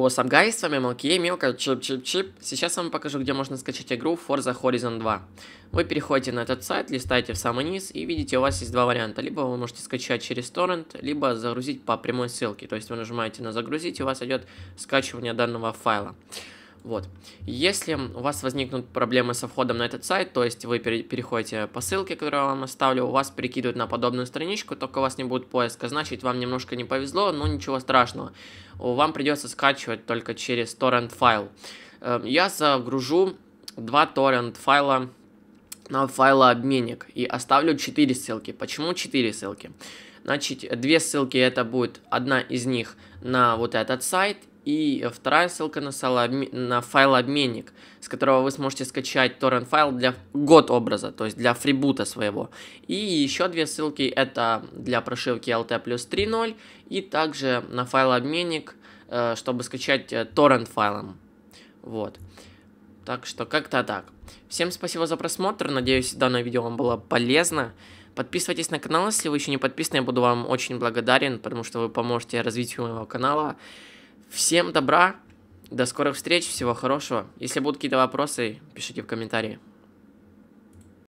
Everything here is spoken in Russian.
О, сабгай, с вами Малки, Милка, чип-чип-чип. Сейчас я вам покажу, где можно скачать игру Forza Horizon 2. Вы переходите на этот сайт, листаете в самый низ и видите, у вас есть два варианта. Либо вы можете скачать через торрент, либо загрузить по прямой ссылке. То есть вы нажимаете на загрузить и у вас идет скачивание данного файла. Вот. Если у вас возникнут проблемы со входом на этот сайт, то есть вы переходите по ссылке, которую я вам оставлю, у вас перекидывают на подобную страничку, только у вас не будет поиска, значит вам немножко не повезло, но ничего страшного. Вам придется скачивать только через торрент файл. Эм, я загружу два торрент файла на файлообменник и оставлю 4 ссылки. Почему 4 ссылки? Значит, две ссылки это будет одна из них на вот этот сайт и вторая ссылка на, салообме... на файлообменник, с которого вы сможете скачать торрент файл для год образа, то есть для фрибута своего. И еще две ссылки это для прошивки LT плюс 3.0 и также на файлообменник, э, чтобы скачать э, торрент файлом. Вот. Так что как-то так. Всем спасибо за просмотр, надеюсь данное видео вам было полезно. Подписывайтесь на канал, если вы еще не подписаны, я буду вам очень благодарен, потому что вы поможете развитию моего канала. Всем добра, до скорых встреч, всего хорошего. Если будут какие-то вопросы, пишите в комментарии.